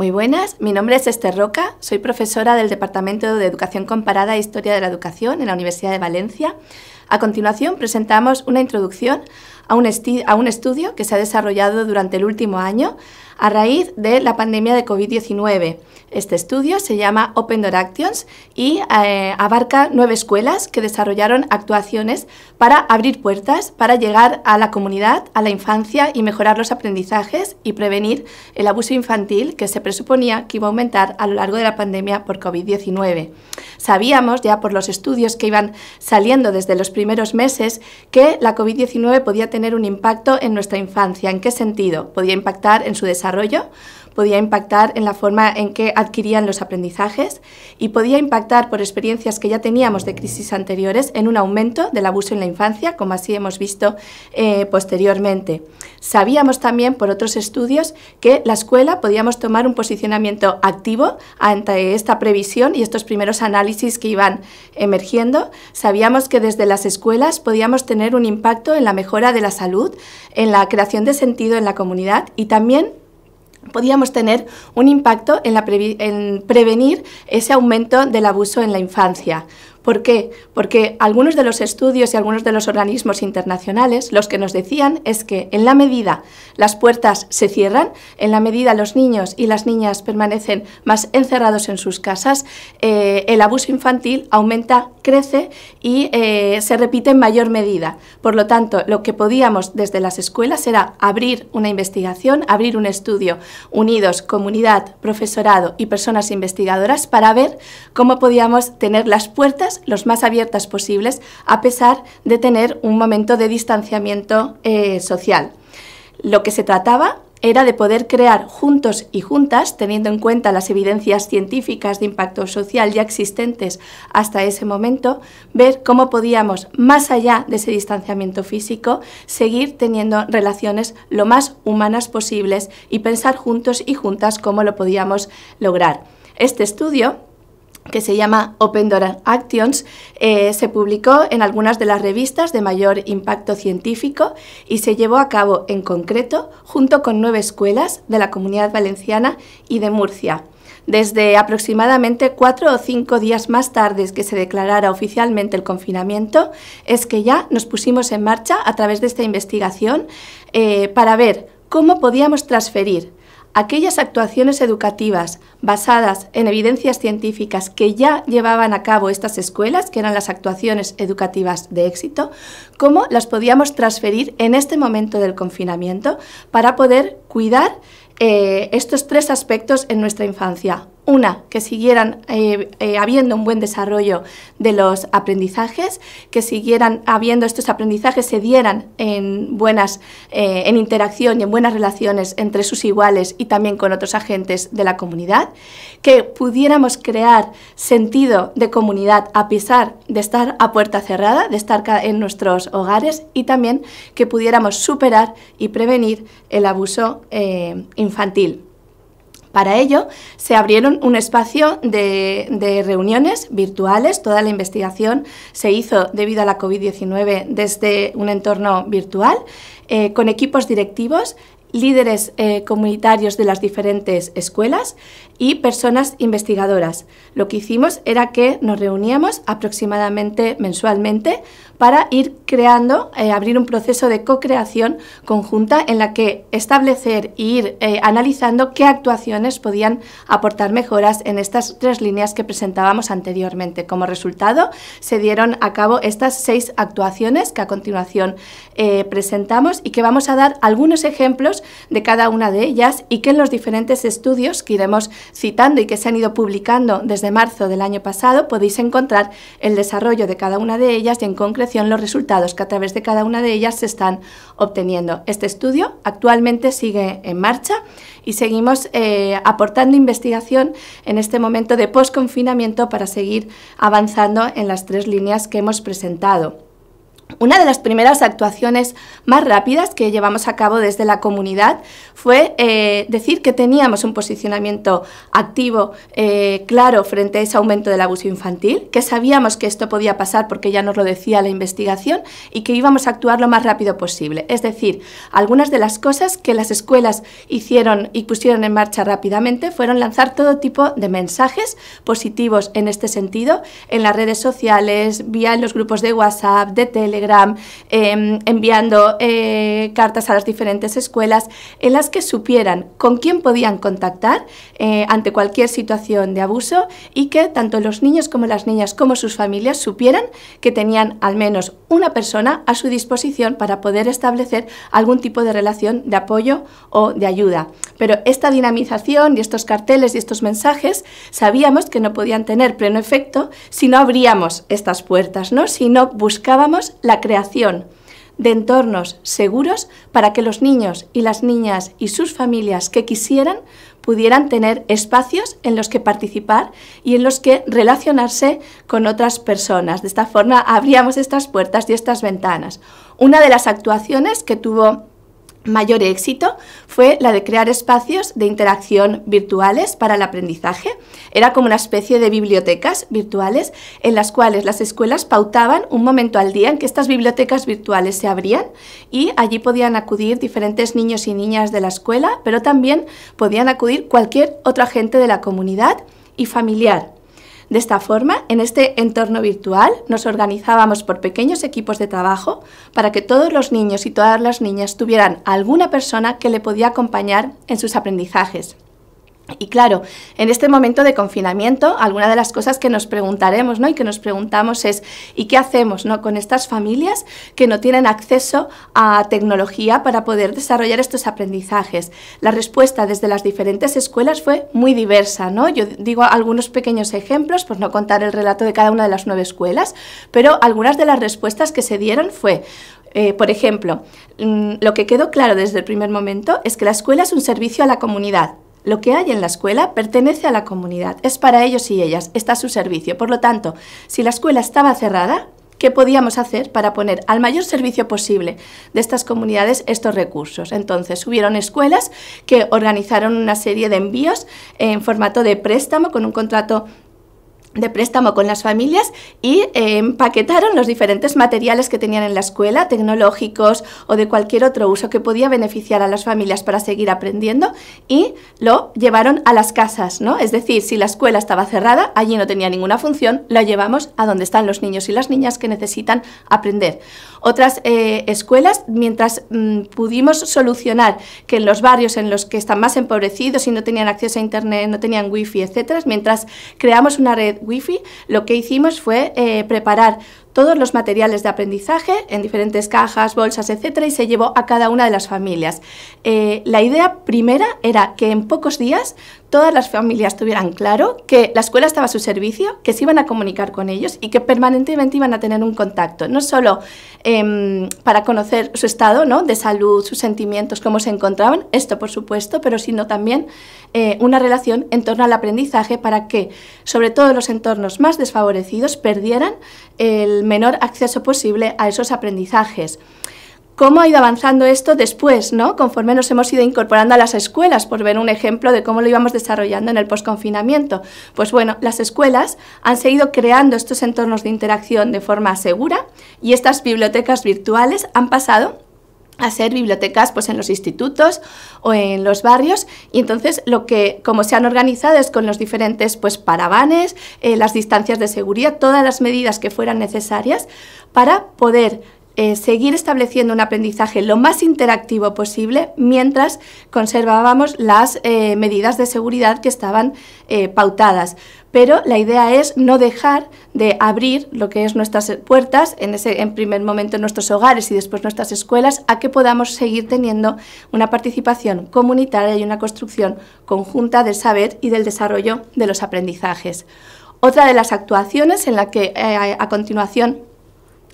Muy buenas, mi nombre es Esther Roca, soy profesora del Departamento de Educación Comparada e Historia de la Educación en la Universidad de Valencia. A continuación presentamos una introducción a un, a un, estudio que se ha desarrollado durante el último año a raíz de la pandemia de COVID-19. Este estudio se llama Open Door Actions y eh, abarca nueve escuelas que desarrollaron actuaciones para abrir puertas, para llegar a la comunidad, a la infancia y mejorar los aprendizajes y prevenir el abuso infantil que se presuponía que iba a aumentar a lo largo de la pandemia por COVID-19. Sabíamos ya por los estudios que iban saliendo desde los primeros primeros meses que la COVID-19 podía tener un impacto en nuestra infancia. ¿En qué sentido? Podía impactar en su desarrollo, podía impactar en la forma en que adquirían los aprendizajes y podía impactar por experiencias que ya teníamos de crisis anteriores en un aumento del abuso en la infancia, como así hemos visto eh, posteriormente. Sabíamos también por otros estudios que la escuela podíamos tomar un posicionamiento activo ante esta previsión y estos primeros análisis que iban emergiendo. Sabíamos que desde las escuelas podíamos tener un impacto en la mejora de la salud, en la creación de sentido en la comunidad y también podíamos tener un impacto en, la en prevenir ese aumento del abuso en la infancia. ¿Por qué? Porque algunos de los estudios y algunos de los organismos internacionales los que nos decían es que en la medida las puertas se cierran, en la medida los niños y las niñas permanecen más encerrados en sus casas, eh, el abuso infantil aumenta, crece y eh, se repite en mayor medida. Por lo tanto, lo que podíamos desde las escuelas era abrir una investigación, abrir un estudio unidos comunidad, profesorado y personas investigadoras para ver cómo podíamos tener las puertas los más abiertas posibles, a pesar de tener un momento de distanciamiento eh, social. Lo que se trataba era de poder crear juntos y juntas, teniendo en cuenta las evidencias científicas de impacto social ya existentes hasta ese momento, ver cómo podíamos, más allá de ese distanciamiento físico, seguir teniendo relaciones lo más humanas posibles y pensar juntos y juntas cómo lo podíamos lograr. Este estudio que se llama Open Door Actions, eh, se publicó en algunas de las revistas de mayor impacto científico y se llevó a cabo en concreto junto con nueve escuelas de la Comunidad Valenciana y de Murcia. Desde aproximadamente cuatro o cinco días más tarde que se declarara oficialmente el confinamiento, es que ya nos pusimos en marcha a través de esta investigación eh, para ver cómo podíamos transferir aquellas actuaciones educativas basadas en evidencias científicas que ya llevaban a cabo estas escuelas, que eran las actuaciones educativas de éxito, cómo las podíamos transferir en este momento del confinamiento para poder cuidar eh, estos tres aspectos en nuestra infancia. Una, que siguieran eh, eh, habiendo un buen desarrollo de los aprendizajes, que siguieran habiendo estos aprendizajes, se dieran en buenas, eh, en interacción y en buenas relaciones entre sus iguales y también con otros agentes de la comunidad, que pudiéramos crear sentido de comunidad a pesar de estar a puerta cerrada, de estar en nuestros hogares y también que pudiéramos superar y prevenir el abuso infantil. Para ello, se abrieron un espacio de, reuniones virtuales. Toda la investigación se hizo debido a la COVID-19 desde un entorno virtual, eh, con equipos directivos, líderes eh, comunitarios de las diferentes escuelas y personas investigadoras. Lo que hicimos era que nos reuníamos aproximadamente mensualmente para ir creando, eh, abrir un proceso de co-creación conjunta en la que establecer e ir eh, analizando qué actuaciones podían aportar mejoras en estas tres líneas que presentábamos anteriormente. Como resultado, se dieron a cabo estas seis actuaciones que a continuación eh, presentamos y que vamos a dar algunos ejemplos de cada una de ellas y que en los diferentes estudios que iremos citando y que se han ido publicando desde marzo del año pasado podéis encontrar el desarrollo de cada una de ellas y en concreto los resultados que a través de cada una de ellas se están obteniendo. Este estudio actualmente sigue en marcha y seguimos eh, aportando investigación en este momento de confinamiento para seguir avanzando en las tres líneas que hemos presentado. Una de las primeras actuaciones más rápidas que llevamos a cabo desde la comunidad fue eh, decir que teníamos un posicionamiento activo eh, claro frente a ese aumento del abuso infantil, que sabíamos que esto podía pasar porque ya nos lo decía la investigación y que íbamos a actuar lo más rápido posible. Es decir, algunas de las cosas que las escuelas hicieron y pusieron en marcha rápidamente fueron lanzar todo tipo de mensajes positivos en este sentido en las redes sociales, vía los grupos de WhatsApp, de tele, Em, enviando eh, cartas a las diferentes escuelas, en las que supieran con quién podían contactar eh, ante cualquier situación de abuso y que tanto los niños como las niñas como sus familias supieran que tenían al menos una persona a su disposición para poder establecer algún tipo de relación de apoyo o de ayuda. Pero esta dinamización y estos carteles y estos mensajes sabíamos que no podían tener pleno efecto si no abríamos estas puertas, ¿no? si no buscábamos la la creación de entornos seguros para que los niños y las niñas y sus familias que quisieran pudieran tener espacios en los que participar y en los que relacionarse con otras personas. De esta forma abríamos estas puertas y estas ventanas. Una de las actuaciones que tuvo mayor éxito fue la de crear espacios de interacción virtuales para el aprendizaje. Era como una especie de bibliotecas virtuales en las cuales las escuelas pautaban un momento al día en que estas bibliotecas virtuales se abrían y allí podían acudir diferentes niños y niñas de la escuela, pero también podían acudir cualquier otra agente de la comunidad y familiar de esta forma, en este entorno virtual nos organizábamos por pequeños equipos de trabajo para que todos los niños y todas las niñas tuvieran alguna persona que le podía acompañar en sus aprendizajes. Y claro, en este momento de confinamiento, alguna de las cosas que nos preguntaremos ¿no? y que nos preguntamos es ¿y qué hacemos con estas familias que no tienen acceso a tecnología para poder desarrollar estos aprendizajes? La respuesta desde las diferentes escuelas fue muy diversa. ¿no? Yo digo algunos pequeños ejemplos, por no contar el relato de cada una de las nueve escuelas, pero algunas de las respuestas que se dieron fue eh, por ejemplo, mm, lo que quedó claro desde el primer momento es que la escuela es un servicio a la comunidad, lo que hay en la escuela pertenece a la comunidad, es para ellos y ellas, está a su servicio. Por lo tanto, si la escuela estaba cerrada, ¿qué podíamos hacer para poner al mayor servicio posible de estas comunidades estos recursos? Entonces, hubieron escuelas que organizaron una serie de envíos en formato de préstamo con un contrato de préstamo con las familias y eh, empaquetaron los diferentes materiales que tenían en la escuela, tecnológicos o de cualquier otro uso que podía beneficiar a las familias para seguir aprendiendo y lo llevaron a las casas, ¿no? Es decir, si la escuela estaba cerrada, allí no tenía ninguna función, lo llevamos a donde están los niños y las niñas que necesitan aprender. Otras eh, escuelas, mientras mm, pudimos solucionar que en los barrios en los que están más empobrecidos y no tenían acceso a internet, no tenían wifi, etcétera, mientras creamos una red Wi-Fi, lo que hicimos fue eh, preparar todos los materiales de aprendizaje en diferentes cajas, bolsas, etcétera, y se llevó a cada una de las familias. Eh, la idea primera era que en pocos días todas las familias tuvieran claro que la escuela estaba a su servicio, que se iban a comunicar con ellos y que permanentemente iban a tener un contacto, no solo em, para conocer su estado ¿no? de salud, sus sentimientos, cómo se encontraban, esto por supuesto, pero sino también eh, una relación en torno al aprendizaje para que, sobre todo los entornos más desfavorecidos, perdieran el menor acceso posible a esos aprendizajes cómo ha ido avanzando esto después, ¿no? Conforme nos hemos ido incorporando a las escuelas, por ver un ejemplo de cómo lo íbamos desarrollando en el posconfinamiento. Pues bueno, las escuelas han seguido creando estos entornos de interacción de forma segura y estas bibliotecas virtuales han pasado a ser bibliotecas pues en los institutos o en los barrios y entonces lo que como se han organizado es con los diferentes pues paravanes eh, las distancias de seguridad todas las medidas que fueran necesarias para poder eh, seguir estableciendo un aprendizaje lo más interactivo posible mientras conservábamos las eh, medidas de seguridad que estaban eh, pautadas. Pero la idea es no dejar de abrir lo que es nuestras puertas, en, ese, en primer momento nuestros hogares y después nuestras escuelas, a que podamos seguir teniendo una participación comunitaria y una construcción conjunta del saber y del desarrollo de los aprendizajes. Otra de las actuaciones en la que a continuación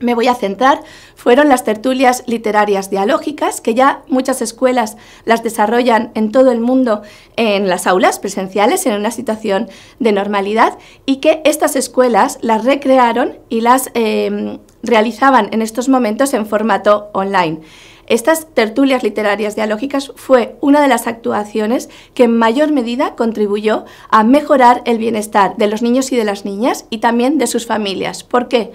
me voy a centrar fueron las tertulias literarias dialógicas, que ya muchas escuelas las desarrollan en todo el mundo en las aulas presenciales, en una situación de normalidad, y que estas escuelas las recrearon y las eh, realizaban en estos momentos en formato online. Estas tertulias literarias dialógicas fue una de las actuaciones que en mayor medida contribuyó a mejorar el bienestar de los niños y de las niñas y también de sus familias. ¿Por qué?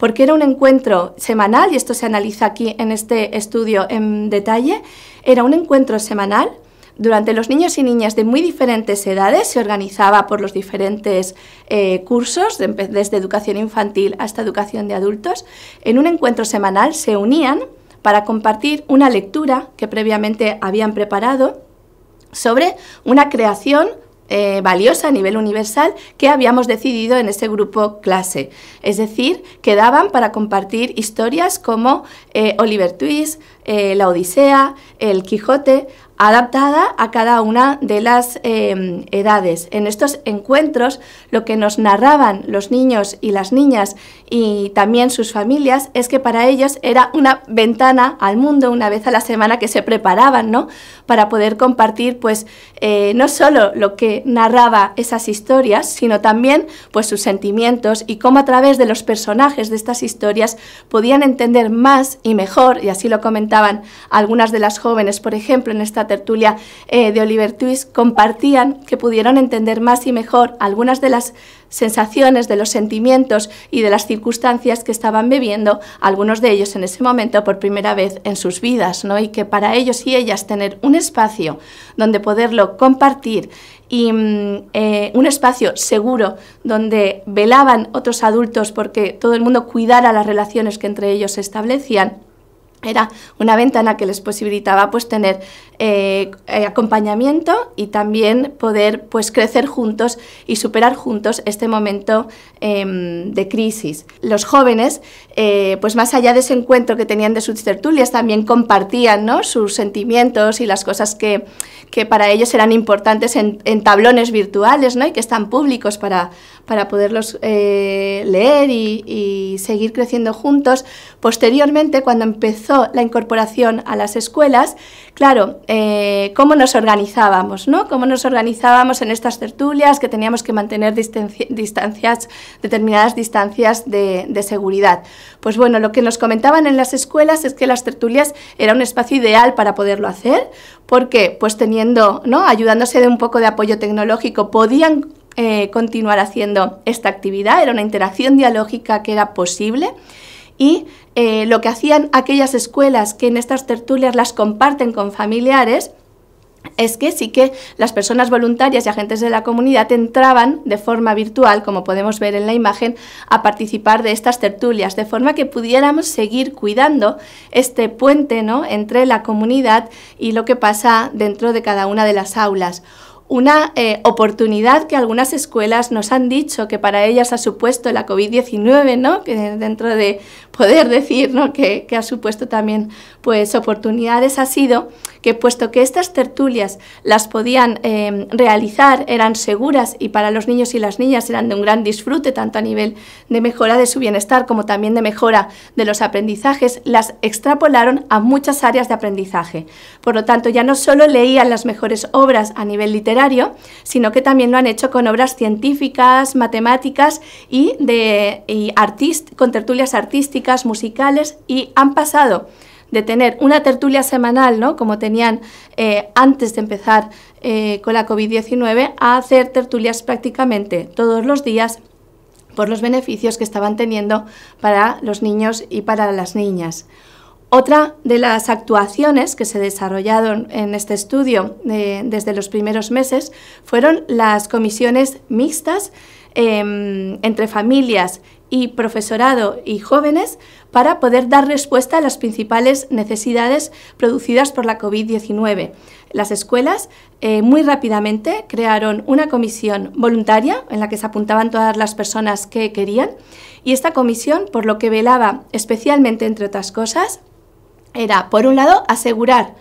porque era un encuentro semanal, y esto se analiza aquí en este estudio en detalle, era un encuentro semanal durante los niños y niñas de muy diferentes edades, se organizaba por los diferentes eh, cursos, desde educación infantil hasta educación de adultos, en un encuentro semanal se unían para compartir una lectura que previamente habían preparado sobre una creación eh, valiosa a nivel universal que habíamos decidido en ese grupo clase. Es decir, quedaban para compartir historias como eh, Oliver Twist, eh, la Odisea, el Quijote, adaptada a cada una de las em, edades. En estos encuentros lo que nos narraban los niños y las niñas y también sus familias es que para ellos era una ventana al mundo una vez a la semana que se preparaban, ¿no? Para poder compartir, pues, eh, no solo lo que narraba esas historias, sino también, pues, sus sentimientos y cómo a través de los personajes de estas historias podían entender más y mejor, y así lo comentaba algunas de las jóvenes, por ejemplo, en esta tertulia eh, de Oliver Twist, compartían que pudieron entender más y mejor algunas de las sensaciones, de los sentimientos y de las circunstancias que estaban viviendo algunos de ellos en ese momento por primera vez en sus vidas, ¿no? Y que para ellos y ellas tener un espacio donde poderlo compartir y mm, eh, un espacio seguro donde velaban otros adultos porque todo el mundo cuidara las relaciones que entre ellos se establecían, era una ventana que les posibilitaba pues tener eh, eh, acompañamiento y también poder pues, crecer juntos y superar juntos este momento em, de crisis. Los jóvenes, eh, pues más allá de ese encuentro que tenían de sus tertulias, también compartían sus sentimientos y las cosas que, para ellos eran importantes en, tablones virtuales ¿no? y que están públicos para, para poderlos leer y seguir creciendo juntos. Posteriormente, cuando empezó la incorporación a las escuelas, claro, eh, cómo nos organizábamos, ¿no? Cómo nos organizábamos en estas tertulias, que teníamos que mantener distancias, determinadas distancias de, seguridad. Pues bueno, lo que nos comentaban en las escuelas es que las tertulias era un espacio ideal para poderlo hacer, porque pues teniendo, ¿no? Ayudándose de un poco de apoyo tecnológico, podían eh, continuar haciendo esta actividad, era una interacción dialógica que era posible y eh, lo que hacían aquellas escuelas que en estas tertulias las comparten con familiares es que sí que las personas voluntarias y agentes de la comunidad entraban de forma virtual, como podemos ver en la imagen, a participar de estas tertulias, de forma que pudiéramos seguir cuidando este puente ¿no? entre la comunidad y lo que pasa dentro de cada una de las aulas una eh, oportunidad que algunas escuelas nos han dicho que para ellas ha supuesto la COVID-19, ¿no? Que dentro de poder decir, ¿no? Que, que ha supuesto también, pues, oportunidades ha sido que puesto que estas tertulias las podían eh, realizar, eran seguras y para los niños y las niñas eran de un gran disfrute, tanto a nivel de mejora de su bienestar como también de mejora de los aprendizajes, las extrapolaron a muchas áreas de aprendizaje. Por lo tanto, ya no solo leían las mejores obras a nivel literario, sino que también lo han hecho con obras científicas, matemáticas y, de, con tertulias artísticas, musicales y han pasado de tener una tertulia semanal, ¿no? como tenían eh, antes de empezar eh, con la COVID-19, a hacer tertulias prácticamente todos los días por los beneficios que estaban teniendo para los niños y para las niñas. Otra de las actuaciones que se desarrollaron en este estudio eh, desde los primeros meses fueron las comisiones mixtas em, entre familias y profesorado y jóvenes para poder dar respuesta a las principales necesidades producidas por la COVID-19. Las escuelas eh, muy rápidamente crearon una comisión voluntaria en la que se apuntaban todas las personas que querían y esta comisión por lo que velaba especialmente, entre otras cosas, era, por un lado, asegurar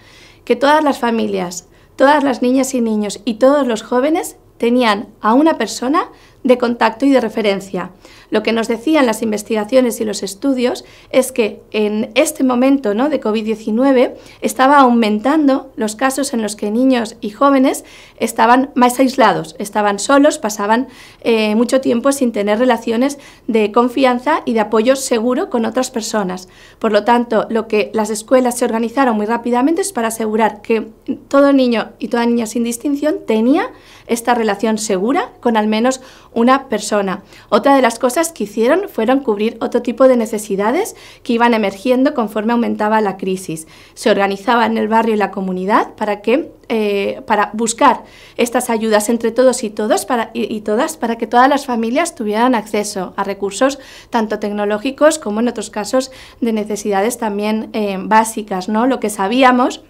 que todas las familias, todas las niñas y niños y todos los jóvenes tenían a una persona de contacto y de referencia. Lo que nos decían las investigaciones y los estudios es que en este momento ¿no? de COVID-19 estaba aumentando los casos en los que niños y jóvenes estaban más aislados, estaban solos, pasaban eh, mucho tiempo sin tener relaciones de confianza y de apoyo seguro con otras personas. Por lo tanto, lo que las escuelas se organizaron muy rápidamente es para asegurar que todo niño y toda niña sin distinción tenía esta relación segura con al menos una persona. Otra de las cosas que hicieron fueron cubrir otro tipo de necesidades que iban emergiendo conforme aumentaba la crisis. Se organizaba en el barrio y la comunidad para que eh, para buscar estas ayudas entre todos y todos y, todas para que todas las familias tuvieran acceso a recursos tanto tecnológicos como en otros casos de necesidades también eh, básicas, ¿no? Lo que sabíamos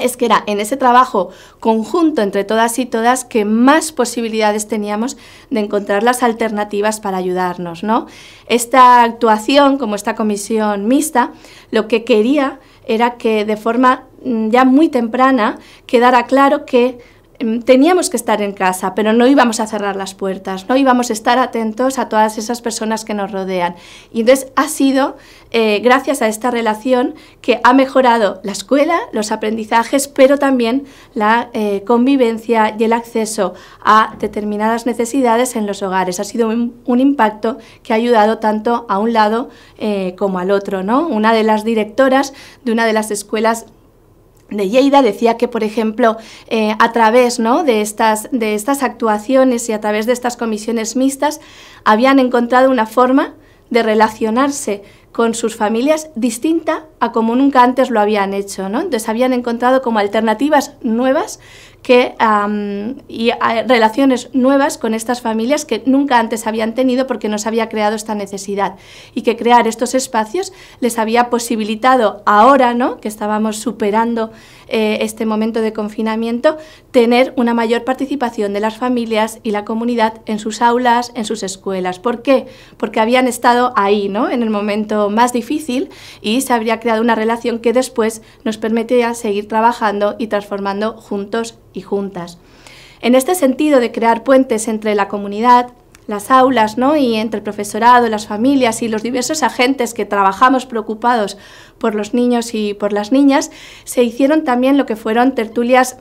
es que era en ese trabajo conjunto entre todas y todas que más posibilidades teníamos de encontrar las alternativas para ayudarnos. ¿no? Esta actuación, como esta comisión mixta, lo que quería era que de forma mm, ya muy temprana quedara claro que Em, teníamos que estar en casa, pero no íbamos a cerrar las puertas, no íbamos a estar atentos a todas esas personas que nos rodean. Y entonces ha sido eh, gracias a esta relación que ha mejorado la escuela, los aprendizajes, pero también la eh, convivencia y el acceso a determinadas necesidades en los hogares. Ha sido un, impacto que ha ayudado tanto a un lado eh, como al otro. ¿no? Una de las directoras de una de las escuelas de Lleida decía que, por ejemplo, eh, a través de, estas, de estas actuaciones y a través de estas comisiones mixtas, habían encontrado una forma de relacionarse con sus familias distinta a como nunca antes lo habían hecho. ¿no? Entonces habían encontrado como alternativas nuevas que, y ah, relaciones nuevas con estas familias que nunca antes habían tenido porque no se había creado esta necesidad y que crear estos espacios les había posibilitado ahora ¿no? que estábamos superando eh, este momento de confinamiento tener una mayor participación de las familias y la comunidad en sus aulas, en sus escuelas. ¿Por qué? Porque habían estado ahí ¿no? en el momento más difícil y se habría creado una relación que después nos permitía seguir trabajando y transformando juntos y juntas. En este sentido de crear puentes entre la comunidad, las aulas ¿no? y entre el profesorado, las familias y los diversos agentes que trabajamos preocupados por los niños y por las niñas, se hicieron también lo que fueron tertulias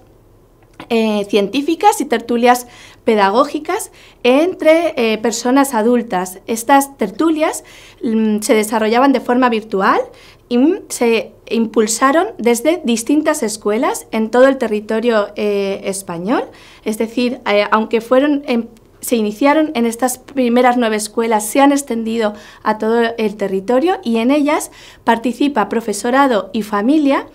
eh, científicas y tertulias pedagógicas entre eh, personas adultas. Estas tertulias mm, se desarrollaban de forma virtual y se impulsaron desde distintas escuelas en todo el territorio eh, español. Es decir, eh, aunque fueron se iniciaron en estas primeras nueve escuelas, se han extendido a todo el territorio y en ellas participa profesorado y familia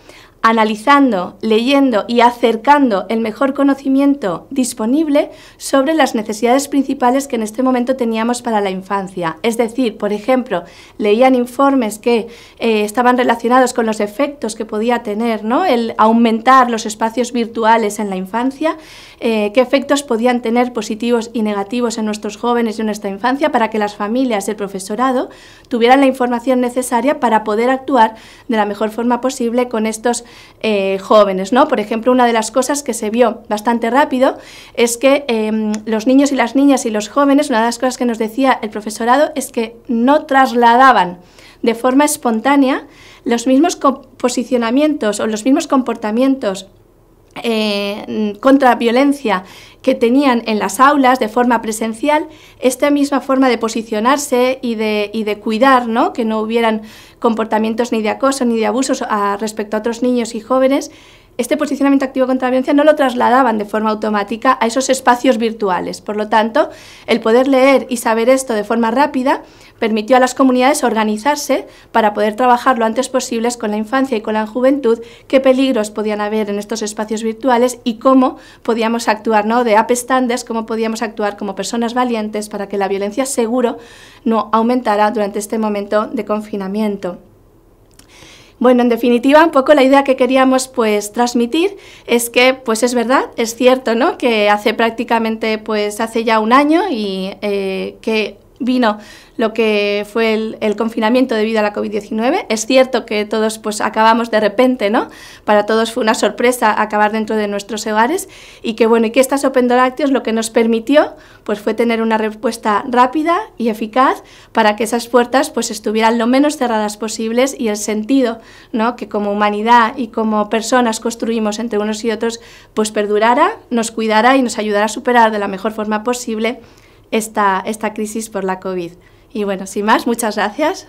analizando, leyendo y acercando el mejor conocimiento disponible sobre las necesidades principales que en este momento teníamos para la infancia. Es decir, por ejemplo, leían informes que eh, estaban relacionados con los efectos que podía tener ¿no? el aumentar los espacios virtuales en la infancia eh, qué efectos podían tener positivos y negativos en nuestros jóvenes y en nuestra infancia para que las familias y el profesorado tuvieran la información necesaria para poder actuar de la mejor forma posible con estos eh, jóvenes. ¿no? Por ejemplo, una de las cosas que se vio bastante rápido es que em, los niños y las niñas y los jóvenes, una de las cosas que nos decía el profesorado es que no trasladaban de forma espontánea los mismos posicionamientos o los mismos comportamientos eh, contra la violencia que tenían en las aulas de forma presencial, esta misma forma de posicionarse y de, y de cuidar, ¿no? que no hubieran comportamientos ni de acoso ni de abusos ah, respecto a otros niños y jóvenes, este posicionamiento activo contra la violencia no lo trasladaban de forma automática a esos espacios virtuales. Por lo tanto, el poder leer y saber esto de forma rápida permitió a las comunidades organizarse para poder trabajar lo antes posible con la infancia y con la juventud, qué peligros podían haber en estos espacios virtuales y cómo podíamos actuar ¿no? de up cómo podíamos actuar como personas valientes para que la violencia seguro no aumentara durante este momento de confinamiento. Bueno, en definitiva, un poco la idea que queríamos pues transmitir es que, pues es verdad, es cierto, ¿no? Que hace prácticamente, pues hace ya un año y eh, que vino lo que fue el, confinamiento debido a la COVID-19. Es cierto que todos pues acabamos de repente, ¿no? Para todos fue una sorpresa acabar dentro de nuestros hogares y que bueno, y que estas Open Door Actions lo que nos permitió pues fue tener una respuesta rápida y eficaz para que esas puertas pues estuvieran lo menos cerradas posibles y el sentido, ¿no? Que como humanidad y como personas construimos entre unos y otros pues perdurara, nos cuidara y nos ayudara a superar de la mejor forma posible esta, esta crisis por la COVID. Y bueno, sin más, muchas gracias.